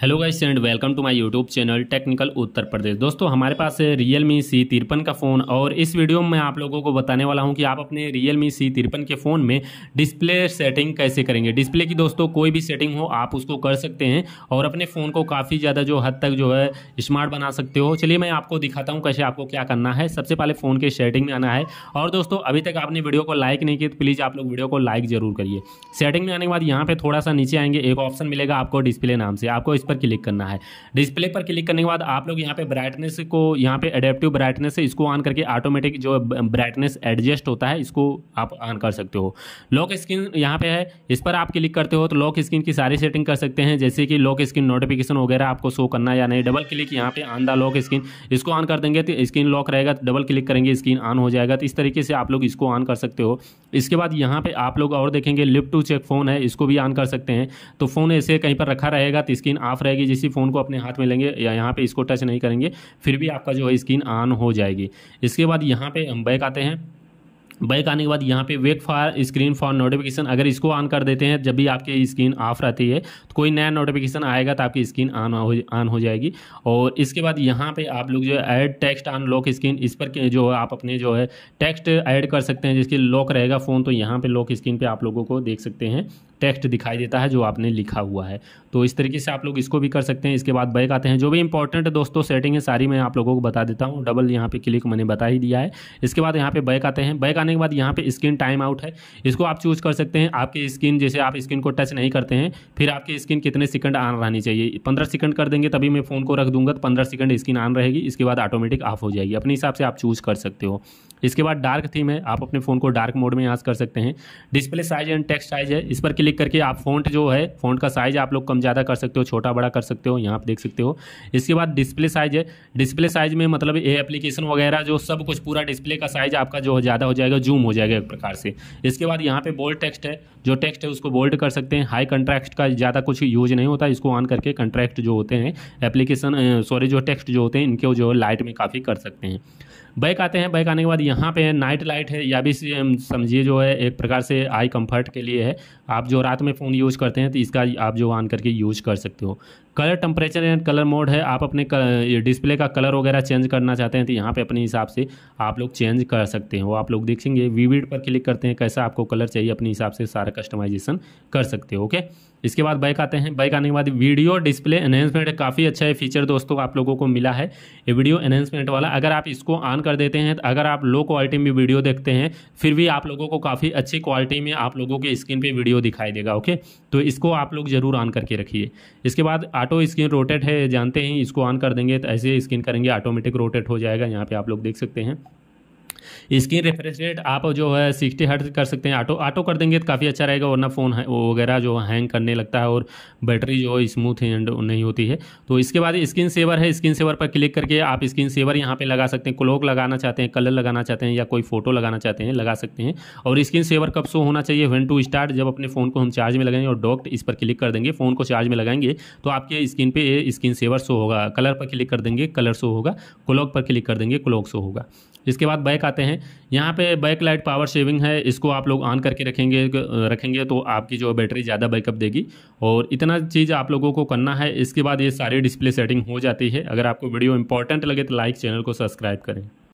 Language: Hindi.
hello guys and welcome to my YouTube channel technical Uttar Pradesh दोस्तों हमारे पास है रियल मी सी तिरपन का फ़ोन और इस वीडियो में मैं आप लोगों को बताने वाला हूं कि आप अपने रियल मी सी तिरपन के फ़ोन में डिस्प्ले सेटिंग कैसे करेंगे डिस्प्ले की दोस्तों कोई भी सेटिंग हो आप उसको कर सकते हैं और अपने फ़ोन को काफ़ी ज़्यादा जो हद तक जो है स्मार्ट बना सकते हो चलिए मैं आपको दिखाता हूँ कैसे आपको क्या करना है सबसे पहले फ़ोन के सेटिंग में आना है और दोस्तों अभी तक आपने वीडियो को लाइक नहीं किया तो प्लीज़ आप लोग वीडियो को लाइक ज़रूर करिए सेटिंग में आने के बाद यहाँ पर थोड़ा सा नीचे आएंगे एक ऑप्शन मिलेगा आपको डिस्प्ले नाम से आपको इस पर क्लिक करना है डिस्प्ले पर क्लिक करने के बाद आप लोग यहाँ पे ब्राइटनेस को यहाँ पे अडेप्टिव ब्राइटनेस है इसको ऑन करके ऑटोमेटिक जो ब्राइटनेस एडजस्ट होता है इसको आप ऑन कर सकते हो लॉक स्क्रीन यहाँ पे है इस पर आप क्लिक करते हो तो लॉक स्क्रीन की सारी सेटिंग कर सकते हैं जैसे कि लॉक स्क्रीन नोटिफिकेशन वगैरह आपको शो करना या नहीं डबल क्लिक यहाँ पे ऑन द लॉक स्क्रीन इसको ऑन कर देंगे तो स्क्रीन लॉक रहेगा डबल क्लिक करेंगे स्क्रीन ऑन हो जाएगा तो इस तरीके से आप लोग इसको ऑन कर सकते हो इसके बाद यहाँ पे आप लोग और देखेंगे लिप टू चेक फोन है इसको भी ऑन कर सकते हैं तो फोन ऐसे कहीं पर रखा रहेगा तो स्क्रीन साफ रहेगी जैसे फ़ोन को अपने हाथ में लेंगे या यहाँ पे इसको टच नहीं करेंगे फिर भी आपका जो है स्क्रीन ऑन हो जाएगी इसके बाद यहाँ पे हम बैक आते हैं बैक आने के बाद यहाँ पे wake for screen for notification अगर इसको ऑन कर देते हैं जब भी आपकी स्क्रीन ऑफ रहती है तो कोई नया नोटिफिकेशन आएगा तो आपकी स्क्रीन ऑन हो ऑन हो जाएगी और इसके बाद यहाँ पे आप लोग जो है add text on lock screen इस पर जो है आप अपने जो है टेक्स्ट ऐड कर सकते हैं जिसके लॉक रहेगा फ़ोन तो यहाँ पर लॉक स्क्रीन पर आप लोगों को देख सकते हैं टेक्स्ट दिखाई देता है जो आपने लिखा हुआ है तो इस तरीके से आप लोग इसको भी कर सकते हैं इसके बाद बैक आते हैं जो भी इंपॉर्टेंट दोस्तों सेटिंग है सारी मैं आप लोगों को बता देता हूँ डबल यहाँ पे क्लिक मैंने बता ही दिया है इसके बाद यहाँ पे बैक आते हैं बैक आने के बाद यहाँ पे स्क्रीन टाइम आउट है इसको आप चूज कर सकते हैं आपकी स्क्रीन जैसे आप स्क्रीन को टच नहीं करते हैं फिर आपकी स्क्रीन कितने सेकंड आन रहनी चाहिए पंद्रह सेकंड कर देंगे तभी मैं फ़ोन को रख दूंगा तो पंद्रह सेकंड स्क्रीन आन रहेगी इसके बाद ऑटोमेटिक ऑफ हो जाएगी अपने हिसाब से आप चूज कर सकते हो इसके बाद डार्क थीम है आप अपने फ़ोन को डार्क मोड में यहाँ कर सकते हैं display size and text size है इस पर क्लिक करके आप फोन जो है फोन का साइज आप लोग कम ज़्यादा कर सकते हो छोटा बड़ा कर सकते हो यहाँ आप देख सकते हो इसके बाद डिस्प्ले साइज है डिस्प्ले साइज में मतलब ये एप्लीकेशन वगैरह जो सब कुछ पूरा डिस्प्ले का साइज आपका जो ज़्यादा हो जाएगा जूम हो जाएगा एक प्रकार से इसके बाद यहाँ पे बोल्ड टेक्स्ट है जो टेक्स्ट है उसको बोल्ड कर सकते हैं हाई कंट्रैक्ट का ज़्यादा कुछ यूज नहीं होता इसको ऑन करके कंट्रैक्ट जो होते हैं एप्लीकेशन सॉरी जो टेक्स्ट जो होते हैं इनके जो लाइट में काफ़ी कर सकते हैं बैक आते हैं बैक आने के बाद यहाँ पे नाइट लाइट है या भी समझिए जो है एक प्रकार से आई कंफर्ट के लिए है आप जो रात में फ़ोन यूज़ करते हैं तो इसका आप जो ऑन करके यूज कर सकते हो colour temperature and colour mode है आप अपने डिस्प्ले का कलर वगैरह चेंज करना चाहते हैं तो यहाँ पे अपने हिसाब से आप लोग चेंज कर सकते हैं वो आप लोग देखेंगे वीविड पर क्लिक करते हैं कैसा आपको कलर चाहिए अपने हिसाब से सारा कस्टमाइजेशन कर सकते हो ओके इसके बाद बाइक आते हैं बाइक आने के बाद वीडियो डिस्प्ले एनहेंसमेंट काफ़ी अच्छा है फीचर दोस्तों आप लोगों को मिला है ये वीडियो एनहेंसमेंट वाला अगर आप इसको ऑन कर देते हैं तो अगर आप लो क्वालिटी में वीडियो देखते हैं फिर भी आप लोगों को काफ़ी अच्छी क्वालिटी में आप लोगों के स्क्रीन पर वीडियो दिखाई देगा ओके तो इसको आप लोग ज़रूर ऑन करके रखिए इसके बाद ऑटो स्क्रीन रोटेट है जानते हैं इसको ऑन कर देंगे तो ऐसे स्क्रीन करेंगे ऑटोमेटिक रोटेट हो जाएगा यहाँ पे आप लोग देख सकते हैं स्क्रीन रिफ्रेश रेट आप जो है सिक्सटी हर्ट कर सकते हैं ऑटो ऑटो कर देंगे तो काफ़ी अच्छा रहेगा वरना फ़ोन वगैरह जो हैंग करने लगता है और बैटरी जो है स्मूथ एंड नहीं होती है तो इसके बाद स्क्रीन सेवर है स्क्रीन सेवर पर क्लिक करके आप स्क्रीन सेवर यहाँ पर लगा सकते हैं क्लोक लगाना चाहते हैं कलर लगाना चाहते हैं या कोई फोटो लगाना चाहते हैं लगा सकते हैं और स्क्रीन सेवर कब शो होना चाहिए वन टू स्टार्ट जब अपने फ़ोन को हम चार्ज में लगाएंगे और डॉक्ट इस पर क्लिक कर देंगे फ़ोन को चार्ज में लगाएंगे तो आपके स्क्रीन पे स्क्रीन सेवर शो होगा कलर पर क्लिक कर देंगे कलर शो होगा क्लॉक पर क्लिक कर देंगे क्लॉक शो होगा इसके बाद बैक आते हैं यहाँ पे बैक लाइट पावर सेविंग है इसको आप लोग ऑन करके रखेंगे रखेंगे तो आपकी जो बैटरी ज़्यादा बैकअप देगी और इतना चीज़ आप लोगों को करना है इसके बाद ये सारी डिस्प्ले सेटिंग हो जाती है अगर आपको वीडियो इंपॉर्टेंट लगे तो लाइक चैनल को सब्सक्राइब करें